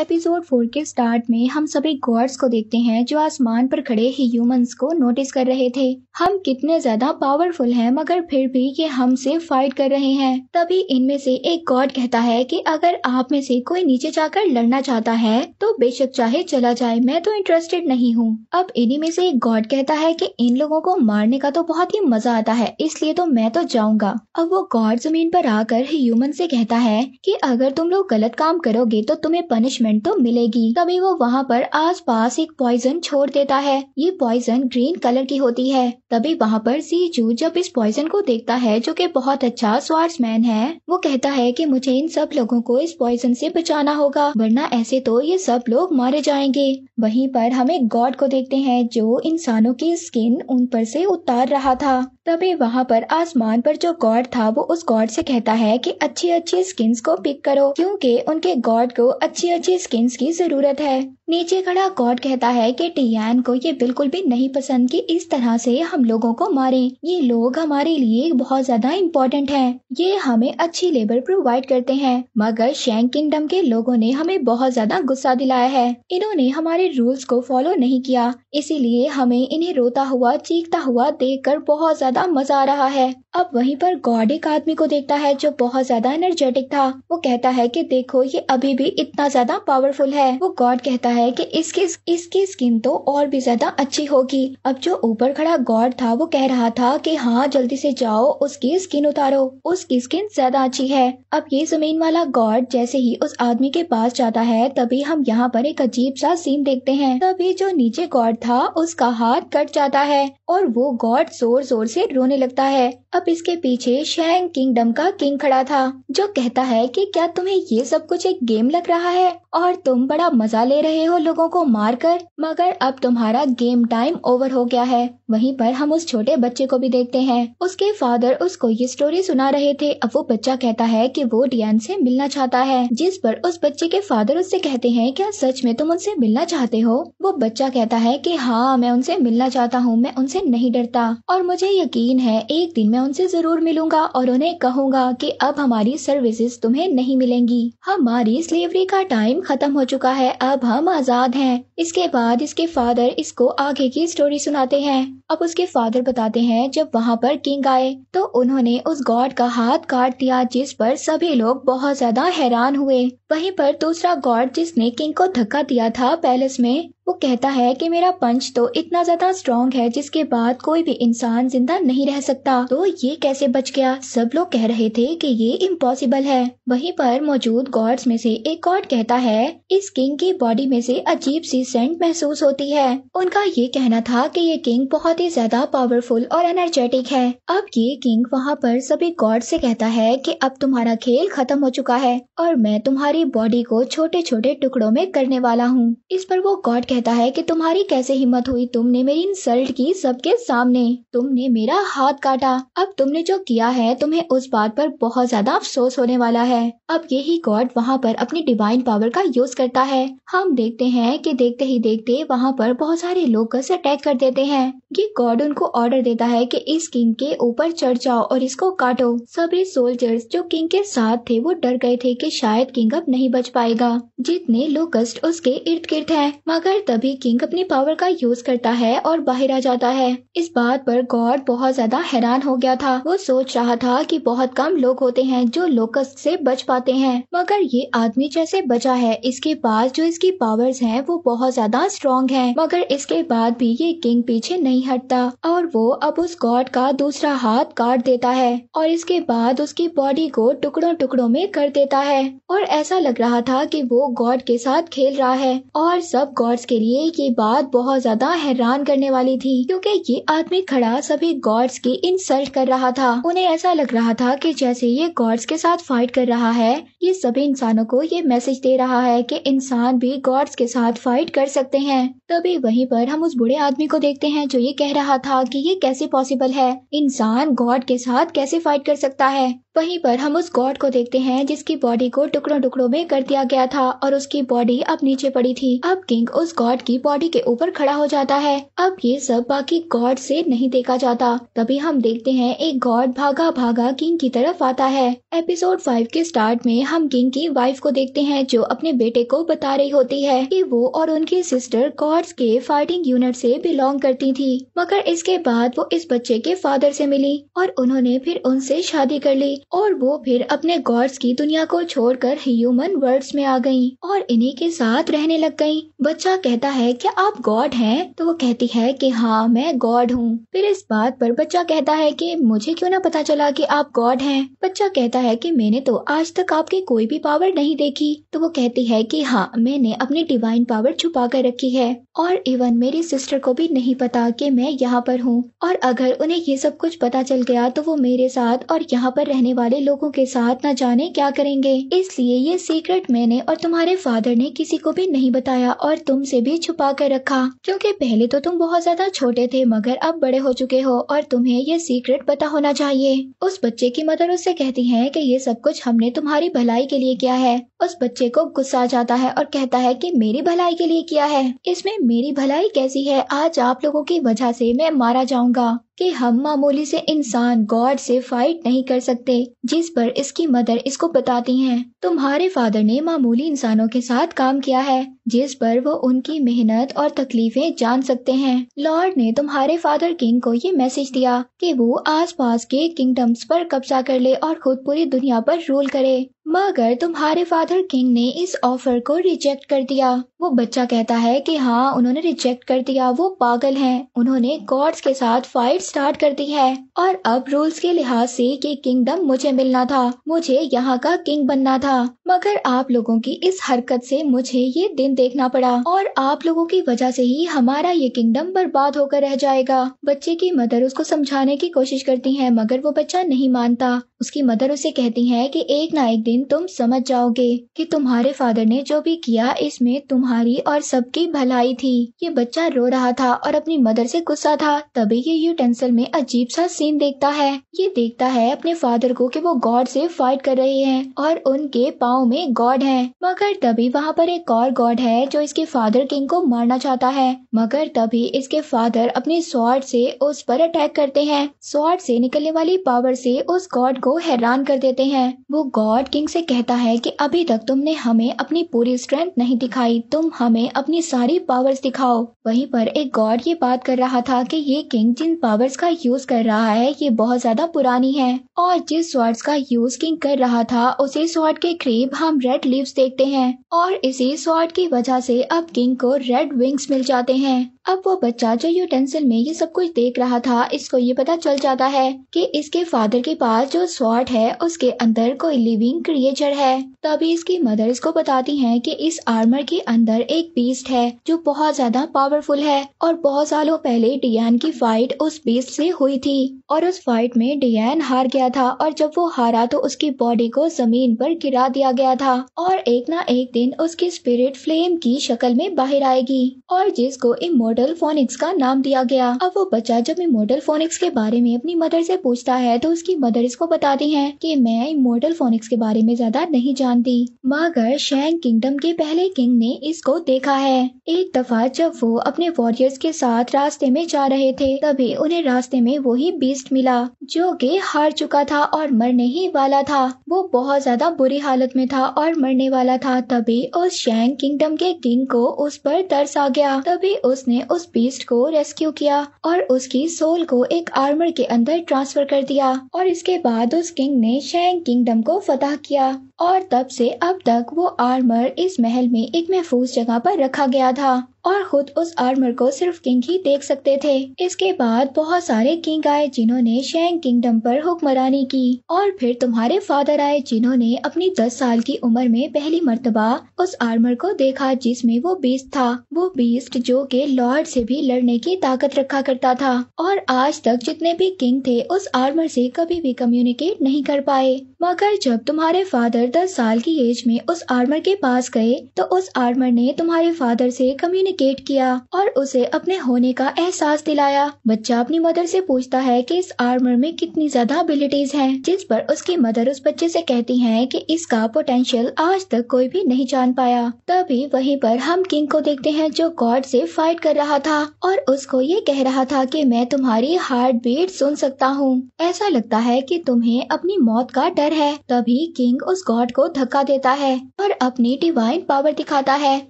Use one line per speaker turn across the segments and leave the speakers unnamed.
episode four के start में हम सभी गॉड्स को देखते हैं जो आसमान पर खड़े ह्यूमंस को नोटिस कर रहे थे हम कितने ज्यादा पावरफुल हैं मगर फिर भी ये हमसे फाइट कर रहे हैं तभी इनमें से एक गॉड कहता है कि अगर आप में से कोई नीचे जाकर लड़ना चाहता है तो बेशक चाहे चला जाए मैं तो इंटरेस्टेड नहीं हूँ अब इन्हीं में से एक गॉड कहता है की इन लोगों को मारने का तो बहुत ही मजा आता है इसलिए तो मैं तो जाऊँगा अब वो गॉड जमीन पर आकर ह्यूमन से कहता है की अगर तुम लोग गलत काम करोगे तो तुम्हें पनिशमेंट रिप्लेसमेंट तो मिलेगी तभी वो वहाँ पर आसपास एक पॉइजन छोड़ देता है ये पॉइजन ग्रीन कलर की होती है तभी वहाँ पर सीजू जब इस पॉइजन को देखता है जो कि बहुत अच्छा मैन है वो कहता है कि मुझे इन सब लोगों को इस पॉइजन से बचाना होगा वरना ऐसे तो ये सब लोग मारे जाएंगे वहीं पर हम एक गॉड को देखते हैं जो इंसानों की स्किन उन पर से उतार रहा था तभी वहाँ पर आसमान पर जो गॉड था वो उस गॉड से कहता है कि अच्छी अच्छी स्किन्स को पिक करो क्योंकि उनके गॉड को अच्छी अच्छी स्किन्स की जरूरत है नीचे खड़ा गॉड कहता है कि टियान को ये बिल्कुल भी नहीं पसंद कि इस तरह से हम लोगों को मारें ये लोग हमारे लिए बहुत ज्यादा इम्पोर्टेंट हैं ये हमें अच्छी लेबर प्रोवाइड करते हैं मगर शैंग किंगडम के लोगों ने हमें बहुत ज्यादा गुस्सा दिलाया है इन्होंने हमारे रूल्स को फॉलो नहीं किया इसीलिए हमें इन्हें रोता हुआ चीखता हुआ देख कर बहुत ज्यादा मजा आ रहा है अब वही पर गॉड एक आदमी को देखता है जो बहुत ज्यादा एनर्जेटिक था वो कहता है की देखो ये अभी भी इतना ज्यादा पावरफुल है वो गॉड कहता है है कि इसकी इसकी स्किन तो और भी ज्यादा अच्छी होगी अब जो ऊपर खड़ा गॉड था वो कह रहा था कि हाँ जल्दी से जाओ उसकी स्किन उतारो उसकी स्किन ज्यादा अच्छी है अब ये जमीन वाला गॉड जैसे ही उस आदमी के पास जाता है तभी हम यहाँ पर एक अजीब सा सीन देखते हैं तभी जो नीचे गॉड था उसका हाथ कट जाता है और वो गॉड जोर जोर से रोने लगता है अब इसके पीछे शैंग किंगडम का किंग खड़ा था जो कहता है कि क्या तुम्हें ये सब कुछ एक गेम लग रहा है और तुम बड़ा मजा ले रहे हो लोगों को मारकर मगर अब तुम्हारा गेम टाइम ओवर हो गया है वहीं पर हम उस छोटे बच्चे को भी देखते हैं उसके फादर उसको ये स्टोरी सुना रहे थे अब वो बच्चा कहता है कि वो डियान से मिलना चाहता है जिस पर उस बच्चे के फादर उससे कहते हैं क्या सच में तुम उनसे मिलना चाहते हो वो बच्चा कहता है की हाँ मैं उनसे मिलना चाहता हूँ मैं उनसे नहीं डरता और मुझे यकीन है एक दिन मैं उनसे जरूर मिलूंगा और उन्हें कहूँगा की अब हमारी सर्विसेज तुम्हें नहीं मिलेंगी हमारी स्लेवरी का टाइम खत्म हो चुका है अब हम आज़ाद हैं इसके बाद इसके फादर इसको आगे की स्टोरी सुनाते हैं अब उसके फादर बताते हैं जब वहाँ पर किंग आए तो उन्होंने उस गॉड का हाथ काट दिया जिस पर सभी लोग बहुत ज्यादा हैरान हुए वहीं पर दूसरा गॉड जिसने किंग को धक्का दिया था पैलेस में वो कहता है कि मेरा पंच तो इतना ज्यादा स्ट्रॉन्ग है जिसके बाद कोई भी इंसान जिंदा नहीं रह सकता तो ये कैसे बच गया सब लोग कह रहे थे कि ये इम्पॉसिबल है वहीं पर मौजूद गॉड्स में से एक गॉड कहता है इस किंग की बॉडी में से अजीब सी सेंट महसूस होती है उनका ये कहना था कि ये किंग बहुत ही ज्यादा पावरफुल और एनर्जेटिक है अब ये किंग वहाँ पर सभी गॉड से कहता है कि अब तुम्हारा खेल खत्म हो चुका है और मैं तुम्हारी बॉडी को छोटे छोटे टुकड़ों में करने वाला हूँ इस पर वो गॉड कहता है कि तुम्हारी कैसे हिम्मत हुई तुमने मेरी इंसल्ट की सबके सामने तुमने मेरा हाथ काटा अब तुमने जो किया है तुम्हें उस बात पर बहुत ज्यादा अफसोस होने वाला है अब यही गॉड वहाँ पर अपनी डिवाइन पावर का यूज करता है हम देखते हैं कि देखते ही देखते वहाँ पर बहुत सारे लोग अटैक कर देते हैं ये गॉड उनको ऑर्डर देता है की इस किंग के ऊपर चढ़ जाओ और इसको काटो सभी सोल्जर्स जो किंग के साथ थे वो डर गए थे की शायद किंग अब नहीं बच पाएगा जितने लोकस्ट उसके इर्द गिर्द है मगर तभी किंग अपनी पावर का यूज करता है और बाहर आ जाता है इस बात पर गॉड बहुत ज्यादा हैरान हो गया था वो सोच रहा था कि बहुत कम लोग होते हैं जो लोकस से बच पाते हैं मगर ये आदमी जैसे बचा है इसके पास जो इसकी पावर्स हैं वो बहुत ज्यादा स्ट्रॉन्ग हैं मगर इसके बाद भी ये किंग पीछे नहीं हटता और वो अब उस गॉड का दूसरा हाथ काट देता है और इसके बाद उसकी बॉडी को टुकड़ों टुकड़ों में कर देता है और ऐसा लग रहा था कि वो गॉड के साथ खेल रहा है और सब गॉड्स के लिए ये बात बहुत ज्यादा हैरान करने वाली थी क्योंकि ये आदमी खड़ा सभी गॉड्स की इंसल्ट कर रहा था उन्हें ऐसा लग रहा था कि जैसे ये गॉड्स के साथ फाइट कर रहा है ये सभी इंसानों को ये मैसेज दे रहा है कि इंसान भी गॉड्स के साथ फाइट कर सकते हैं तभी वहीं पर हम उस बुढ़े आदमी को देखते हैं जो ये कह रहा था कि ये कैसे पॉसिबल है इंसान गॉड के साथ कैसे फाइट कर सकता है वहीं पर हम उस गॉड को देखते हैं जिसकी बॉडी को टुकड़ों टुकड़ों में कर दिया गया था और उसकी बॉडी अब नीचे पड़ी थी अब किंग उस गॉड की बॉडी के ऊपर खड़ा हो जाता है अब ये सब बाकी गॉड से नहीं देखा जाता तभी हम देखते हैं एक गॉड भागा भागा किंग की तरफ आता है एपिसोड फाइव के स्टार्ट में हम किंग की वाइफ को देखते हैं जो अपने बेटे को बता रही होती है कि वो और उनकी सिस्टर गॉड्स के फाइटिंग यूनिट से बिलोंग करती थी मगर इसके बाद वो इस बच्चे के फादर से मिली और उन्होंने फिर उनसे शादी कर ली और वो फिर अपने गॉड्स की दुनिया को छोड़कर ह्यूमन वर्ल्ड में आ गयी और इन्हीं के साथ रहने लग गयी बच्चा कहता है की आप गॉड है तो वो कहती है की हाँ मैं गॉड हूँ फिर इस बात पर बच्चा कहता है की मुझे क्यों ना पता चला की आप गॉड है बच्चा कहता है की मैंने तो आज तक आपके की कोई भी पावर नहीं देखी तो वो कहती है कि हाँ मैंने अपनी डिवाइन पावर छुपा कर रखी है और इवन मेरी सिस्टर को भी नहीं पता कि मैं यहाँ पर हूँ और अगर उन्हें ये सब कुछ पता चल गया तो वो मेरे साथ और यहाँ पर रहने वाले लोगों के साथ न जाने क्या करेंगे इसलिए ये सीक्रेट मैंने और तुम्हारे फादर ने किसी को भी नहीं बताया और तुमसे भी छुपा कर रखा क्योंकि पहले तो तुम बहुत ज्यादा छोटे थे मगर अब बड़े हो चुके हो और तुम्हें ये सीक्रेट पता होना चाहिए उस बच्चे की मदर उससे कहती है की ये सब कुछ हमने तुम्हारी भलाई भलाई के लिए क्या है उस बच्चे को गुस्सा आ जाता है और कहता है कि मेरी भलाई के लिए किया है इसमें मेरी भलाई कैसी है आज आप लोगों की वजह से मैं मारा जाऊंगा कि हम मामूली से इंसान गॉड से फाइट नहीं कर सकते जिस पर इसकी मदर इसको बताती हैं तुम्हारे फादर ने मामूली इंसानों के साथ काम किया है जिस पर वो उनकी मेहनत और तकलीफें जान सकते हैं लॉर्ड ने तुम्हारे फादर किंग को ये मैसेज दिया कि वो आसपास के किंगडम्स पर कब्जा कर ले और खुद पूरी दुनिया पर रूल करे मगर तुम्हारे फादर फादर किंग ने इस ऑफर को रिजेक्ट कर दिया वो बच्चा कहता है कि हाँ उन्होंने रिजेक्ट कर दिया वो पागल हैं उन्होंने गॉड्स के साथ फाइट स्टार्ट कर दी है और अब रूल्स के लिहाज से ये किंगडम मुझे मिलना था मुझे यहाँ का किंग बनना था मगर आप लोगों की इस हरकत से मुझे ये दिन देखना पड़ा और आप लोगों की वजह से ही हमारा ये किंगडम बर्बाद होकर रह जाएगा बच्चे की मदर उसको समझाने की कोशिश करती है मगर वो बच्चा नहीं मानता उसकी मदर उसे कहती है की एक ना एक दिन तुम समझ जाओगे की तुम्हारे फादर ने जो भी किया इसमें तुम तुम्हारी और सबकी भलाई थी ये बच्चा रो रहा था और अपनी मदर से गुस्सा था तभी ये यूटेंसिल में अजीब सा सीन देखता है ये देखता है अपने फादर को कि वो गॉड से फाइट कर रहे हैं और उनके पाँव में गॉड है मगर तभी वहाँ पर एक और गॉड है जो इसके फादर किंग को मारना चाहता है मगर तभी इसके फादर अपने स्वाड से उस पर अटैक करते हैं स्वाड से निकलने वाली पावर से उस गॉड को हैरान कर देते हैं वो गॉड किंग से कहता है कि अभी तक तुमने हमें अपनी पूरी स्ट्रेंथ नहीं दिखाई तो तुम हमें अपनी सारी पावर्स दिखाओ वहीं पर एक गॉड ये बात कर रहा था कि ये किंग जिन पावर्स का यूज कर रहा है ये बहुत ज्यादा पुरानी है और जिस स्वार्ड का यूज किंग कर रहा था उसी स्वार्ड के करीब हम रेड लीव देखते हैं और इसी स्वार्ड की वजह से अब किंग को रेड विंग्स मिल जाते हैं अब वो बच्चा जो यूटेंसिल में ये सब कुछ देख रहा था इसको ये पता चल जाता है कि इसके फादर के पास जो स्वाट है उसके अंदर कोई लिविंग क्रिएचर है तभी इसकी मदर इसको बताती है कि इस आर्मर के अंदर एक बीस्ट है जो बहुत ज्यादा पावरफुल है और बहुत सालों पहले डियान की फाइट उस बीस्ट से हुई थी और उस फाइट में डियान हार गया था और जब वो हारा तो उसकी बॉडी को जमीन पर गिरा दिया गया था और एक ना एक दिन उसकी स्पिरिट फ्लेम की शक्ल में बाहर आएगी और जिसको इमोट मॉडल फोनिक्स का नाम दिया गया अब वो बच्चा जब इमोडल फोनिक्स के बारे में अपनी मदर से पूछता है तो उसकी मदर इसको बताती है कि मैं इमोडल फोनिक्स के बारे में ज्यादा नहीं जानती मगर शैंग किंगडम के पहले किंग ने इसको देखा है एक दफा जब वो अपने वॉरियर्स के साथ रास्ते में जा रहे थे तभी उन्हें रास्ते में वही बीस्ट मिला जो की हार चुका था और मरने ही वाला था वो बहुत ज्यादा बुरी हालत में था और मरने वाला था तभी उस शैंग किंगडम के किंग को उस पर तरस आ गया तभी उसने उस बीस्ट को रेस्क्यू किया और उसकी सोल को एक आर्मर के अंदर ट्रांसफर कर दिया और इसके बाद उस किंग ने शैंग किंगडम को फतह किया और तब से अब तक वो आर्मर इस महल में एक महफूज जगह पर रखा गया था और खुद उस आर्मर को सिर्फ किंग ही देख सकते थे इसके बाद बहुत सारे किंग आए जिन्होंने शैंग किंगडम पर हुक्मरानी की और फिर तुम्हारे फादर आए जिन्होंने अपनी दस साल की उम्र में पहली मरतबा उस आर्मर को देखा जिसमें वो बीस्ट था वो बीस्ट जो के लॉर्ड से भी लड़ने की ताकत रखा करता था और आज तक जितने भी किंग थे उस आर्मर से कभी भी कम्युनिकेट नहीं कर पाए मगर जब तुम्हारे फादर दस साल की एज में उस आर्मर के पास गए तो उस आर्मर ने तुम्हारे फादर से कम्युनिकेट किया और उसे अपने होने का एहसास दिलाया बच्चा अपनी मदर से पूछता है कि इस आर्मर में कितनी ज्यादा एबिलिटीज हैं जिस पर उसकी मदर उस बच्चे से कहती है कि इसका पोटेंशियल आज तक कोई भी नहीं जान पाया तभी वही आरोप हम किंग को देखते हैं जो गॉड से फाइट कर रहा था और उसको ये कह रहा था की मैं तुम्हारी हार्ट बीट सुन सकता हूँ ऐसा लगता है की तुम्हें अपनी मौत का डर अंदर है तभी किंग उस गॉड को धक्का देता है और अपनी डिवाइन पावर दिखाता है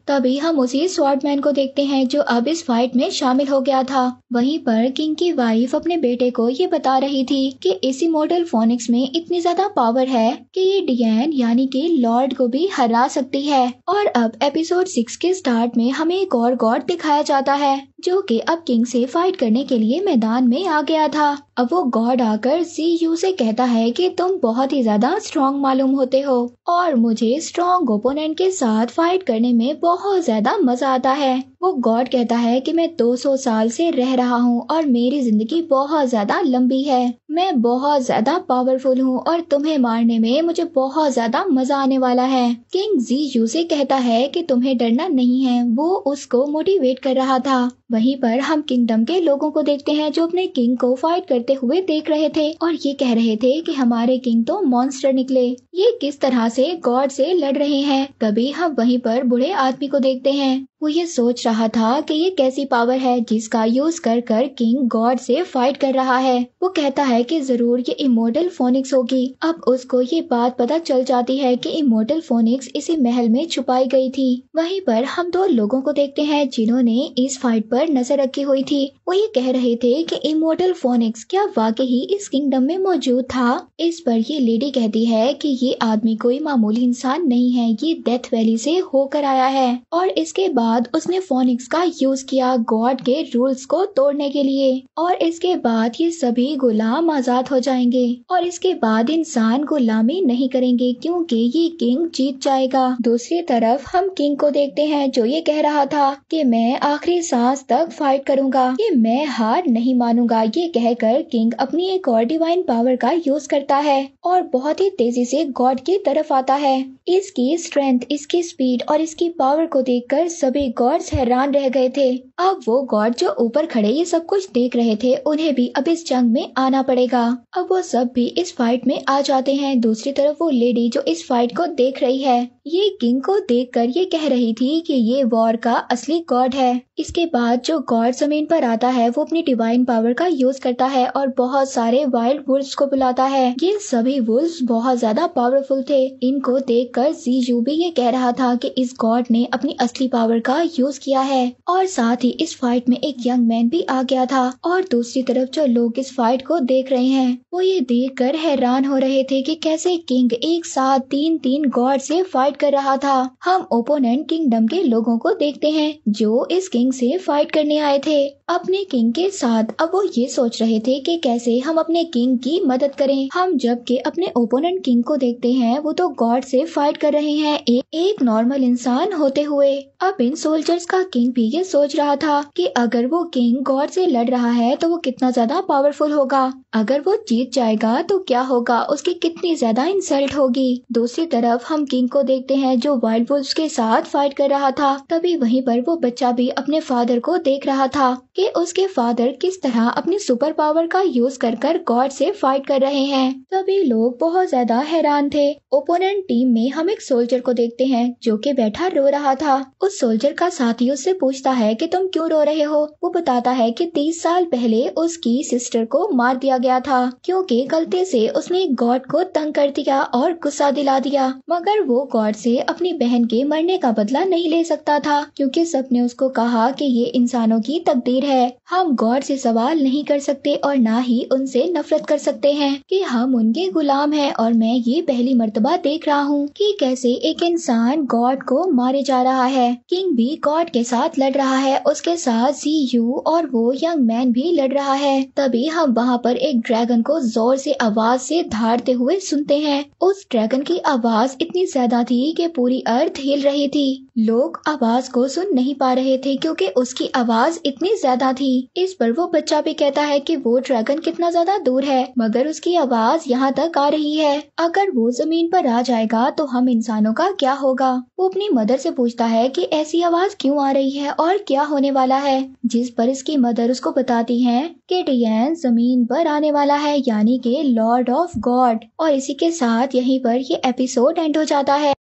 तभी हम उसी स्वॉर्डमैन को देखते हैं जो अब इस फाइट में शामिल हो गया था वहीं पर किंग की वाइफ अपने बेटे को ये बता रही थी कि इसी मॉडल फोनिक्स में इतनी ज्यादा पावर है कि ये डियन यानी कि लॉर्ड को भी हरा सकती है और अब एपिसोड सिक्स के स्टार्ट में हमें एक और गॉड दिखाया जाता है जो कि अब किंग से फाइट करने के लिए मैदान में आ गया था अब वो गॉड आकर जी यू से कहता है कि तुम बहुत ही ज्यादा स्ट्रॉन्ग मालूम होते हो और मुझे स्ट्रॉन्ग ओपोनेंट के साथ फाइट करने में बहुत ज्यादा मजा आता है वो गॉड कहता है कि मैं 200 साल से रह रहा हूँ और मेरी जिंदगी बहुत ज्यादा लंबी है मैं बहुत ज्यादा पावरफुल हूँ और तुम्हें मारने में मुझे बहुत ज्यादा मजा आने वाला है किंग जी यू से कहता है कि तुम्हें डरना नहीं है वो उसको मोटिवेट कर रहा था वहीं पर हम किंगडम के लोगों को देखते हैं जो अपने किंग को फाइट करते हुए देख रहे थे और ये कह रहे थे कि हमारे किंग तो मॉन्स्टर निकले ये किस तरह से गॉड से लड़ रहे हैं तभी हम वहीं पर बुढ़े आदमी को देखते हैं वो ये सोच रहा था कि ये कैसी पावर है जिसका यूज कर कर किंग गॉड से फाइट कर रहा है वो कहता है कि जरूर ये इमोटल फोनिक्स होगी अब उसको ये बात पता चल जाती है कि इमोटल फोनिक्स इसी महल में छुपाई गई थी वहीं पर हम दो लोगों को देखते हैं जिन्होंने इस फाइट पर नजर रखी हुई थी वो ये कह रहे थे कि इमोटल फोनिक्स क्या वाकई ही इस किंगडम में मौजूद था इस पर ये लेडी कहती है कि ये आदमी कोई मामूली इंसान नहीं है ये डेथ वैली से होकर आया है और इसके बाद उसने फोनिक्स का यूज किया गॉड के रूल्स को तोड़ने के लिए और इसके बाद ये सभी गुलाम आजाद हो जाएंगे और इसके बाद इंसान गुलामी नहीं करेंगे क्योंकि ये किंग जीत जाएगा दूसरी तरफ हम किंग को देखते हैं जो ये कह रहा था कि मैं आखिरी सांस तक फाइट करूंगा कि मैं हार नहीं मानूंगा ये कहकर किंग अपनी एक और डिवाइन पावर का यूज करता है और बहुत ही तेजी से गॉड की तरफ आता है इसकी स्ट्रेंथ इसकी स्पीड और इसकी पावर को देखकर सभी गॉड्स है हैरान रह गए थे अब वो गॉड जो ऊपर खड़े ये सब कुछ देख रहे थे उन्हें भी अब इस जंग में आना पड़ेगा अब वो सब भी इस फाइट में आ जाते हैं दूसरी तरफ वो लेडी जो इस फाइट को देख रही है ये किंग को देख कर ये कह रही थी कि ये वॉर का असली गॉड है इसके बाद जो गॉड जमीन पर आता है वो अपनी डिवाइन पावर का यूज करता है और बहुत सारे वाइल्ड वुल्फ को बुलाता है ये सभी वुल्फ बहुत ज्यादा पावरफुल थे इनको देख कर जी यू भी ये कह रहा था की इस गॉड ने अपनी असली पावर का यूज किया किया है और साथ ही इस फाइट में एक यंग मैन भी आ गया था और दूसरी तरफ जो लोग इस फाइट को देख रहे हैं वो ये देख कर हैरान हो रहे थे कि कैसे किंग एक साथ तीन तीन गॉड से फाइट कर रहा था हम ओपोनेंट किंगडम के लोगों को देखते हैं जो इस किंग से फाइट करने आए थे अपने किंग के साथ अब वो ये सोच रहे थे कि कैसे हम अपने किंग की मदद करें हम जबकि अपने ओपोनेंट किंग को देखते हैं वो तो गॉड से फाइट कर रहे हैं एक नॉर्मल इंसान होते हुए अब इन सोल्जर्स का किंग भी ये सोच रहा था कि अगर वो किंग गॉड से लड़ रहा है तो वो कितना ज्यादा पावरफुल होगा अगर वो जीत जाएगा तो क्या होगा उसकी कितनी ज्यादा इंसल्ट होगी दूसरी तरफ हम किंग को देखते हैं जो वाइल्ड वुल्फ के साथ फाइट कर रहा था तभी वहीं पर वो बच्चा भी अपने फादर को देख रहा था कि उसके फादर किस तरह अपनी सुपर पावर का यूज कर कर गॉड से फाइट कर रहे हैं सभी लोग बहुत ज्यादा हैरान थे ओपोनेंट टीम में हम एक सोल्जर को देखते हैं जो कि बैठा रो रहा था उस सोल्जर का साथी उससे पूछता है कि तुम क्यों रो रहे हो वो बताता है कि तीस साल पहले उसकी सिस्टर को मार दिया गया था क्योंकि गलती से उसने गॉड को तंग कर दिया और गुस्सा दिला दिया मगर वो गॉड से अपनी बहन के मरने का बदला नहीं ले सकता था क्योंकि सबने उसको कहा कि ये इंसानों की तकदीर है हम गौर से सवाल नहीं कर सकते और ना ही उनसे नफरत कर सकते हैं कि हम उनके गुलाम हैं और मैं ये पहली मरतबा देख रहा हूँ कि कैसे एक इंसान गॉड को मारे जा रहा है किंग भी गॉड के साथ लड़ रहा है उसके साथ सी यू और वो यंग मैन भी लड़ रहा है तभी हम वहाँ पर एक ड्रैगन को जोर से आवाज से धारते हुए सुनते हैं उस ड्रैगन की आवाज इतनी ज्यादा थी कि पूरी अर्थ हिल रही थी लोग आवाज को सुन नहीं पा रहे थे क्योंकि उसकी आवाज इतनी ज्यादा ज्यादा थी इस पर वो बच्चा भी कहता है कि वो ड्रैगन कितना ज्यादा दूर है मगर उसकी आवाज यहाँ तक आ रही है अगर वो जमीन पर आ जाएगा तो हम इंसानों का क्या होगा वो अपनी मदर से पूछता है कि ऐसी आवाज क्यों आ रही है और क्या होने वाला है जिस पर इसकी मदर उसको बताती है कि डियन जमीन पर आने वाला है यानी कि लॉर्ड ऑफ गॉड और इसी के साथ यहीं पर ये एपिसोड एंड हो जाता है